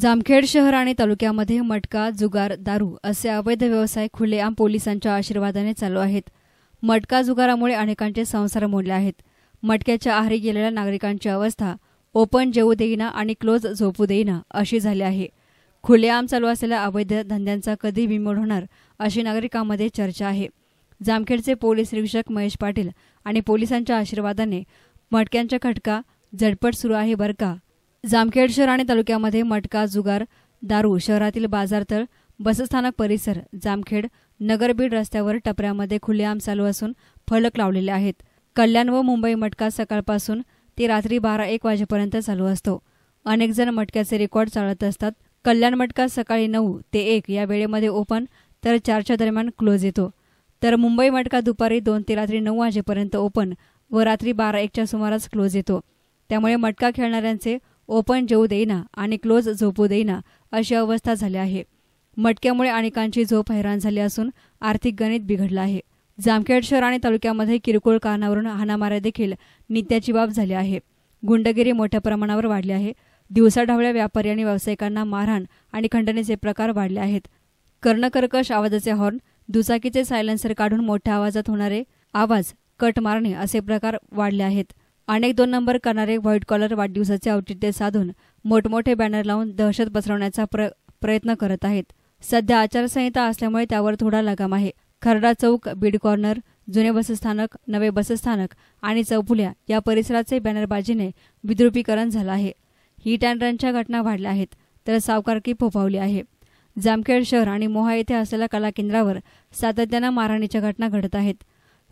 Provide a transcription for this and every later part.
जामखेड शहर आणि तालुक्यामध्ये मटका जुगार दारू असे अवैध व्यवसाय खुलेआम पोलिसांच्या आशीर्वादाने चालू आहेत मटका जुगारामुळे अनेकांचे संसार मोडले आहेत मटक्याच्या आहारी गेलेल्या नागरिकांची अवस्था ओपन जेवू देईना आणि क्लोज झोपू देईना अशी झाली आहे खुलेआम चालू असलेल्या अवैध धंद्यांचा कधी बिमोड होणार अशी नागरिकांमध्ये चर्चा आहे जामखेडचे पोलीस निरीक्षक महेश पाटील आणि पोलिसांच्या आशीर्वादाने मटक्यांचा खटका झटपट सुरू आहे बरं का जामखेड शहर आणि तालुक्यामध्ये मटका जुगार दारू शहरातील बाजारतळ बसस्थानक परिसर जामखेड नगरबीड रस्त्यावर टपऱ्यामध्ये खुलेआम चालू असून फलक लावलेले आहेत कल्याण व मुंबई मटका सकाळपासून ते रात्री बारा एक वाजेपर्यंत चालू असतो अनेकजण मटक्याचे रेकॉर्ड चालत असतात कल्याण मटका सकाळी नऊ ते एक या वेळेमध्ये ओपन तर चारच्या दरम्यान क्लोज येतो तर मुंबई मटका दुपारी दोन ते रात्री नऊ वाजेपर्यंत ओपन व रात्री बारा एकच्या सुमारास क्लोज येतो त्यामुळे मटका खेळणाऱ्यांचे ओपन जेऊ देईना आणि क्लोज झोपू देईना अशी अवस्था झाली आहे मटक्यामुळे अनेकांची झोप हैराण झाली असून आर्थिक गणित बिघडलं आहे जामखेड शहर आणि तालुक्यामध्ये किरकोळ कारणावरून हाणामाऱ्या देखील नित्याची बाब झाली आहे गुंडगिरी मोठ्या प्रमाणावर वाढली आहे दिवसाढवळ्या व्यापारी आणि व्यावसायिकांना मारहाण आणि खंडणीचे प्रकार वाढले आहेत कर्णकर्कश आवाजाचे हॉर्न दुचाकीचे सायलेन्सर काढून मोठ्या आवाजात होणारे आवाज कट मारणे असे प्रकार वाढले आहेत अनेक दोन नंबर करणारे व्हाईट कॉलर वाढदिवसाचे औचित्य साधून मोठमोठे बॅनर लावून दहशत पसरवण्याचा प्र प्रयत्न करत आहेत सध्या आचारसंहिता असल्यामुळे त्यावर थोडा लगाम आहे खरडा चौक बीड कॉर्नर जुने बसस्थानक नवे बसस्थानक आणि चौफुल्या या परिसराचे बॅनरबाजीने विद्रुपीकरण झालं आहे हिट अँड रनच्या घटना वाढल्या आहेत तर सावकारकी फोफावली आहे जामखेड शहर आणि मोहा येथे असलेल्या कला केंद्रावर सातत्यानं मारहाणीच्या घटना घडत आहेत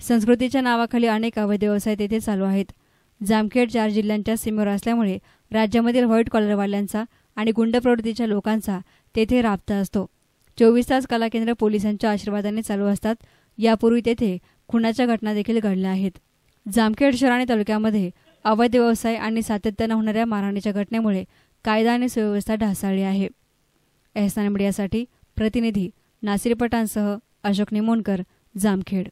संस्कृतीच्या नावाखाली अनेक अवैध व्यवसाय तेथे चालू आहेत जामखेड चार जिल्ह्यांच्या सीमेवर असल्यामुळे राज्यामधील व्हाईट कॉलरवाल्यांचा आणि गुंड प्रवृत्तीच्या लोकांचा तेथे राबता असतो चोवीस तास कला केंद्र पोलिसांच्या आशीर्वादाने चालू असतात यापूर्वी तेथे खुनाच्या घटना देखील घडल्या आहेत जामखेड शहर आणि तालुक्यामध्ये अवैध व्यवसाय आणि सातत्यानं होणाऱ्या मारहाणीच्या घटनेमुळे कायदा आणि सुव्यवस्था ढासाळली आहे एहसान मीडियासाठी प्रतिनिधी नासिर पटांसह अशोक निमोणकर जामखेड